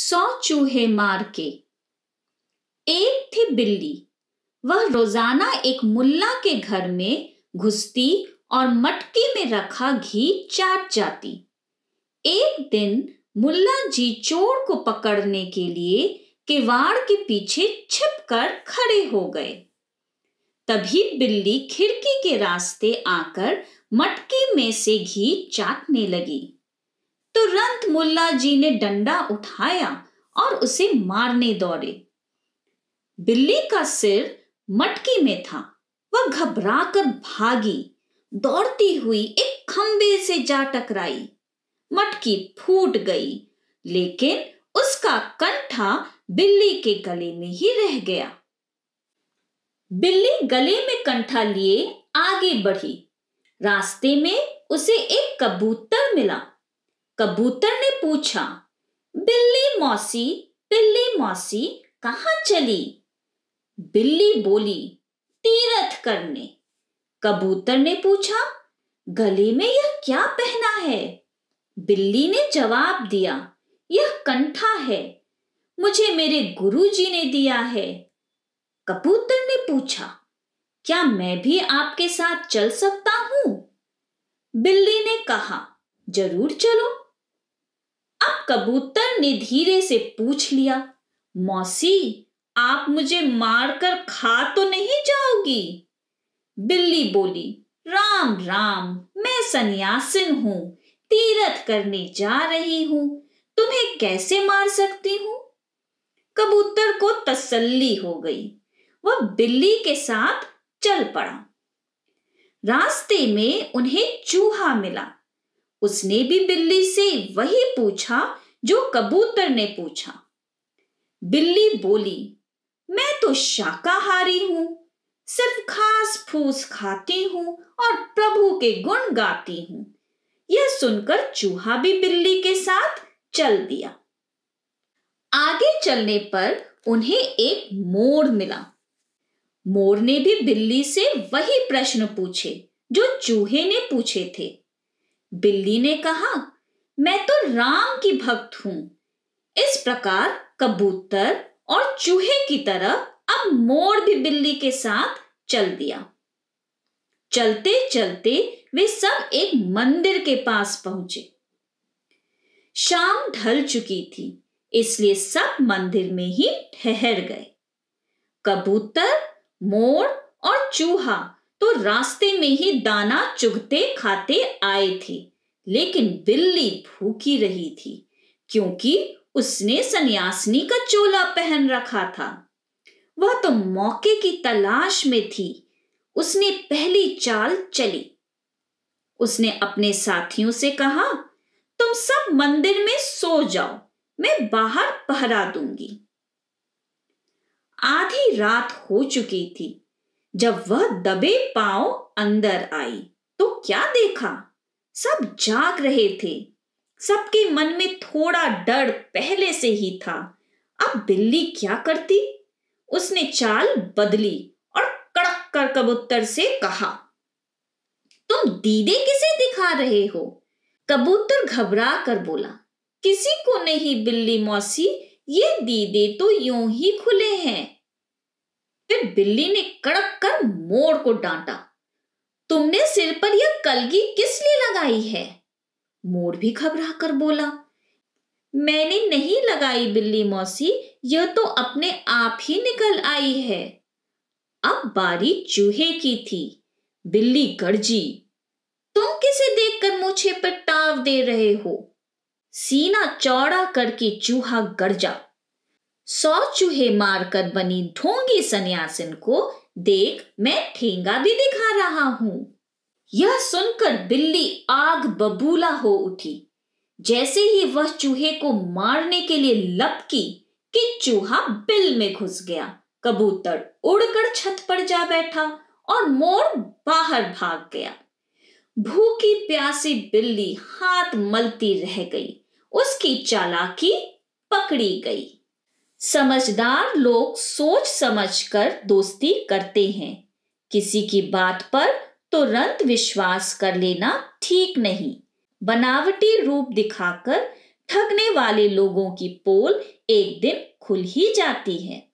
सौ चूहे मार के एक थी बिल्ली वह रोजाना एक मुल्ला के घर में घुसती और मटकी में रखा घी चाट जाती एक दिन मुल्ला जी चोर को पकड़ने के लिए किवाड़ के पीछे छिप कर खड़े हो गए तभी बिल्ली खिड़की के रास्ते आकर मटकी में से घी चाटने लगी तुरंत मुल्ला जी ने डंडा उठाया और उसे मारने दौड़े बिल्ली का सिर मटकी में था वह घबराकर भागी दौड़ती हुई एक खंबे से जा टकराई मटकी फूट गई लेकिन उसका कंठा बिल्ली के गले में ही रह गया बिल्ली गले में कंठा लिए आगे बढ़ी रास्ते में उसे एक कबूतर मिला कबूतर ने पूछा बिल्ली मौसी बिल्ली मौसी कहाँ चली बिल्ली बोली तीरथ करने कबूतर ने पूछा गले में यह क्या पहना है बिल्ली ने जवाब दिया यह कंठा है मुझे मेरे गुरुजी ने दिया है कबूतर ने पूछा क्या मैं भी आपके साथ चल सकता हूं बिल्ली ने कहा जरूर चलो अब कबूतर ने धीरे से पूछ लिया मौसी आप मुझे मारकर खा तो नहीं जाओगी बिल्ली बोली राम राम मैं सन्यासिन हूँ तीरथ करने जा रही हूँ तुम्हें कैसे मार सकती हूँ कबूतर को तसल्ली हो गई वह बिल्ली के साथ चल पड़ा रास्ते में उन्हें चूहा मिला उसने भी बिल्ली से वही पूछा जो कबूतर ने पूछा बिल्ली बोली मैं तो शाकाहारी हूँ सिर्फ खास फूस खाती हूँ और प्रभु के गुण गाती हूँ यह सुनकर चूहा भी बिल्ली के साथ चल दिया आगे चलने पर उन्हें एक मोर मिला मोर ने भी बिल्ली से वही प्रश्न पूछे जो चूहे ने पूछे थे बिल्ली ने कहा मैं तो राम की भक्त हूं इस प्रकार कबूतर और चूहे की तरह अब मोर भी बिल्ली के साथ चल दिया चलते चलते वे सब एक मंदिर के पास पहुंचे शाम ढल चुकी थी इसलिए सब मंदिर में ही ठहर गए कबूतर मोर और चूहा तो रास्ते में ही दाना चुगते खाते आए थे लेकिन बिल्ली भूखी रही थी क्योंकि उसने सन्यासिनी का चोला पहन रखा था वह तो मौके की तलाश में थी उसने पहली चाल चली उसने अपने साथियों से कहा तुम सब मंदिर में सो जाओ मैं बाहर पहरा दूंगी आधी रात हो चुकी थी जब वह दबे पांव अंदर आई तो क्या देखा सब जाग रहे थे सबके मन में थोड़ा डर पहले से ही था अब बिल्ली क्या करती उसने चाल बदली और कड़क कर कबूतर से कहा तुम दीदे किसे दिखा रहे हो कबूतर घबरा कर बोला किसी को नहीं बिल्ली मौसी ये दीदे तो यूं ही खुले हैं फिर बिल्ली ने कड़क कर मोर को डांटा तुमने सिर पर यह कलगी किस लिए लगाई है मोर भी घबरा कर बोला मैंने नहीं लगाई बिल्ली मौसी यह तो अपने आप ही निकल आई है अब बारी चूहे की थी बिल्ली गर्जी तुम किसे देखकर मुझे पर टाव दे रहे हो सीना चौड़ा करके चूहा गर्जा सौ चूहे मारकर बनी ढोंगी सन्यासिन को देख मैं ठेंगा भी दिखा रहा हूं यह सुनकर बिल्ली आग बबूला हो उठी जैसे ही वह चूहे को मारने के लिए लपकी कि चूहा बिल में घुस गया कबूतर उड़कर छत पर जा बैठा और मोर बाहर भाग गया भूखी प्यासी बिल्ली हाथ मलती रह गई उसकी चालाकी पकड़ी गई समझदार लोग सोच समझकर दोस्ती करते हैं किसी की बात पर तुरंत तो विश्वास कर लेना ठीक नहीं बनावटी रूप दिखाकर ठगने वाले लोगों की पोल एक दिन खुल ही जाती है